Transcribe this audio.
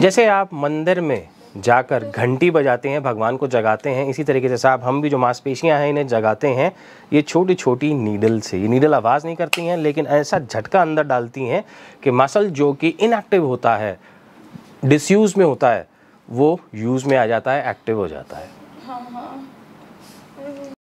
जैसे आप मंदिर में जाकर घंटी बजाते हैं भगवान को जगाते हैं इसी तरीके से साहब हम भी जो मांसपेशियां हैं इन्हें जगाते हैं ये छोटी छोटी नीडल से ये नीडल आवाज़ नहीं करती हैं लेकिन ऐसा झटका अंदर डालती हैं कि मसल जो कि इनएक्टिव होता है डिसयूज़ में होता है वो यूज़ में आ जाता है एक्टिव हो जाता है हाँ हाँ